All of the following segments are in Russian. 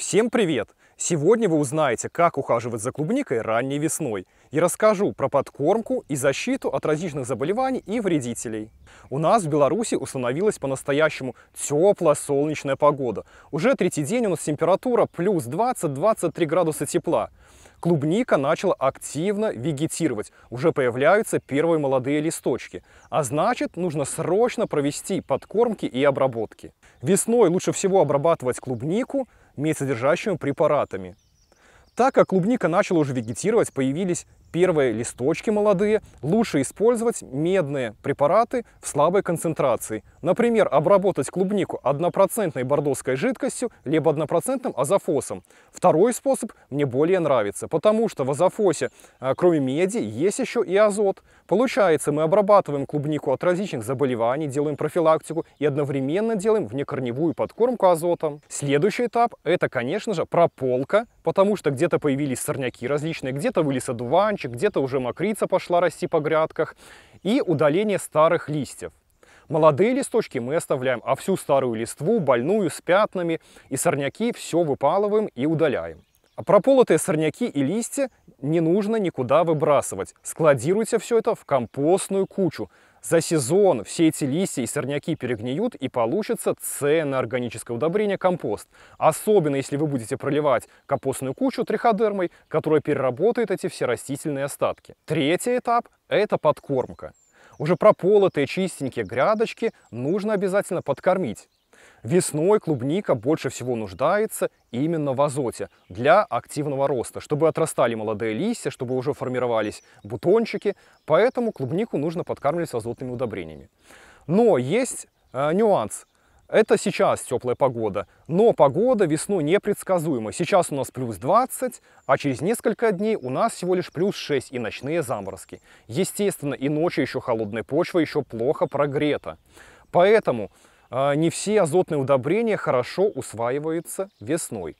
Всем привет! Сегодня вы узнаете, как ухаживать за клубникой ранней весной. И расскажу про подкормку и защиту от различных заболеваний и вредителей. У нас в Беларуси установилась по-настоящему теплая солнечная погода. Уже третий день у нас температура плюс 20-23 градуса тепла. Клубника начала активно вегетировать, уже появляются первые молодые листочки. А значит, нужно срочно провести подкормки и обработки. Весной лучше всего обрабатывать клубнику, медсодержащими препаратами. Так как клубника начала уже вегетировать, появились первые листочки молодые, лучше использовать медные препараты в слабой концентрации. Например, обработать клубнику 1% бордовской жидкостью, либо 1% азофосом. Второй способ мне более нравится, потому что в азофосе, э, кроме меди, есть еще и азот. Получается, мы обрабатываем клубнику от различных заболеваний, делаем профилактику и одновременно делаем внекорневую подкормку азотом. Следующий этап – это, конечно же, прополка, потому что где где-то появились сорняки различные, где-то вылез одуванчик, где-то уже мокрица пошла расти по грядках, и удаление старых листьев. Молодые листочки мы оставляем, а всю старую листву, больную, с пятнами и сорняки все выпалываем и удаляем. А прополотые сорняки и листья не нужно никуда выбрасывать. Складируйте все это в компостную кучу, за сезон все эти листья и сорняки перегниют и получится ценное органическое удобрение компост. Особенно если вы будете проливать компостную кучу триходермой, которая переработает эти все растительные остатки. Третий этап – это подкормка. Уже прополотые чистенькие грядочки нужно обязательно подкормить. Весной клубника больше всего нуждается именно в азоте для активного роста, чтобы отрастали молодые листья, чтобы уже формировались бутончики, поэтому клубнику нужно подкармливать азотными удобрениями. Но есть э, нюанс. Это сейчас теплая погода, но погода весной непредсказуема. Сейчас у нас плюс 20, а через несколько дней у нас всего лишь плюс 6 и ночные заморозки. Естественно, и ночью еще холодная почва еще плохо прогрета. Поэтому а, не все азотные удобрения хорошо усваиваются весной.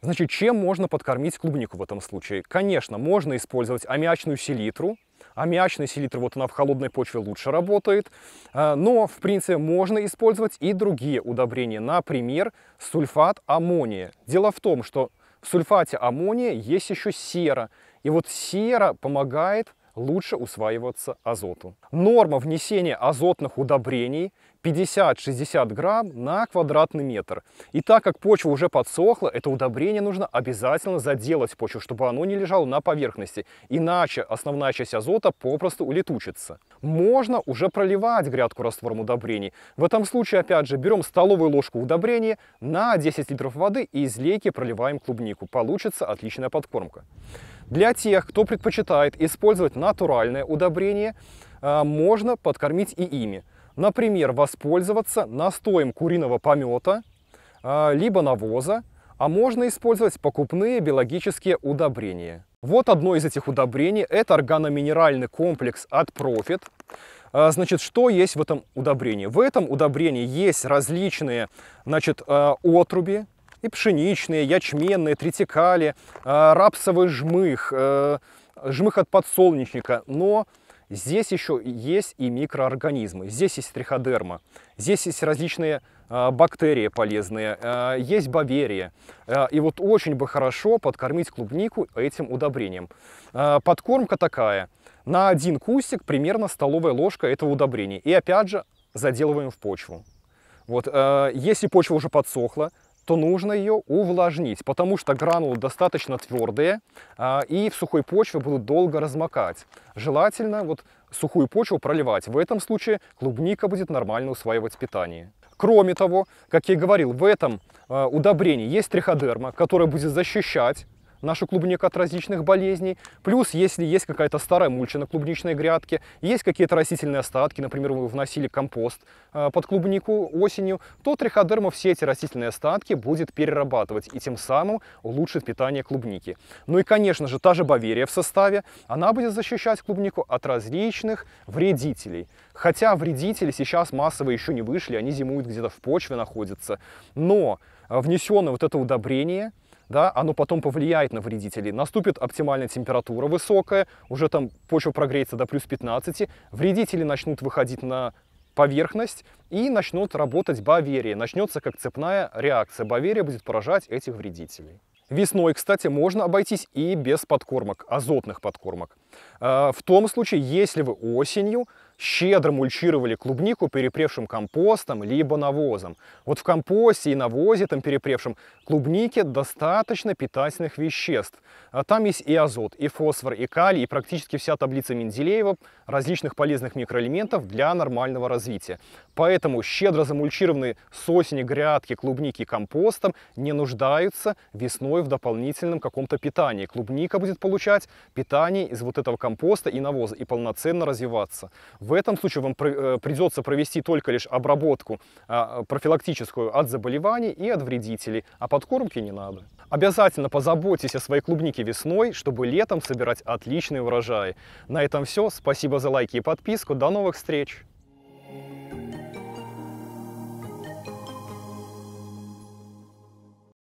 Значит, чем можно подкормить клубнику в этом случае? Конечно, можно использовать аммиачную селитру. Аммиачная селитра, вот она в холодной почве лучше работает. А, но, в принципе, можно использовать и другие удобрения. Например, сульфат аммония. Дело в том, что в сульфате аммония есть еще сера. И вот сера помогает лучше усваиваться азоту. Норма внесения азотных удобрений 50-60 грамм на квадратный метр. И так как почва уже подсохла, это удобрение нужно обязательно заделать в почву, чтобы оно не лежало на поверхности, иначе основная часть азота попросту улетучится. Можно уже проливать грядку раствором удобрений. В этом случае, опять же, берем столовую ложку удобрения на 10 литров воды и из лейки проливаем клубнику. Получится отличная подкормка. Для тех, кто предпочитает использовать натуральное удобрение, э, можно подкормить и ими. Например, воспользоваться настоем куриного помета, э, либо навоза, а можно использовать покупные биологические удобрения. Вот одно из этих удобрений – это органоминеральный комплекс от Profit. Э, значит, что есть в этом удобрении? В этом удобрении есть различные значит, отруби, и пшеничные, ячменные, тритикали, э, рапсовый жмых, э, жмых от подсолнечника, но Здесь еще есть и микроорганизмы. Здесь есть триходерма, здесь есть различные э, бактерии полезные, есть баверия. и вот очень бы хорошо подкормить клубнику этим удобрением. Подкормка такая. На один кустик примерно столовая ложка этого удобрения. И опять же заделываем в почву. Вот, если почва уже подсохла, то нужно ее увлажнить, потому что гранулы достаточно твердые а, и в сухой почве будут долго размокать. Желательно вот сухую почву проливать. В этом случае клубника будет нормально усваивать питание. Кроме того, как я и говорил, в этом а, удобрении есть триходерма, которая будет защищать нашу клубнику от различных болезней. Плюс, если есть какая-то старая мульча на клубничной грядке, есть какие-то растительные остатки, например, вы вносили компост э, под клубнику осенью, то триходерма все эти растительные остатки будет перерабатывать и тем самым улучшит питание клубники. Ну и, конечно же, та же Баверия в составе, она будет защищать клубнику от различных вредителей. Хотя вредители сейчас массово еще не вышли, они зимуют где-то в почве находятся. Но внесенное вот это удобрение – да, оно потом повлияет на вредителей. Наступит оптимальная температура высокая, уже там почва прогреется до плюс 15, вредители начнут выходить на поверхность и начнут работать баверия, Начнется как цепная реакция. Баверия будет поражать этих вредителей. Весной, кстати, можно обойтись и без подкормок, азотных подкормок. А, в том случае, если вы осенью щедро мульчировали клубнику перепревшим компостом либо навозом. Вот в компосте и навозе, там перепревшем, клубнике достаточно питательных веществ. А там есть и азот, и фосфор, и калий, и практически вся таблица Менделеева различных полезных микроэлементов для нормального развития. Поэтому щедро замульчированные с осени грядки клубники компостом не нуждаются весной в дополнительном каком-то питании. Клубника будет получать питание из вот этого компоста и навоза и полноценно развиваться. В в этом случае вам э, придется провести только лишь обработку а, профилактическую от заболеваний и от вредителей, а подкормки не надо. Обязательно позаботьтесь о своей клубнике весной, чтобы летом собирать отличные урожаи. На этом все. Спасибо за лайки и подписку. До новых встреч! Thank you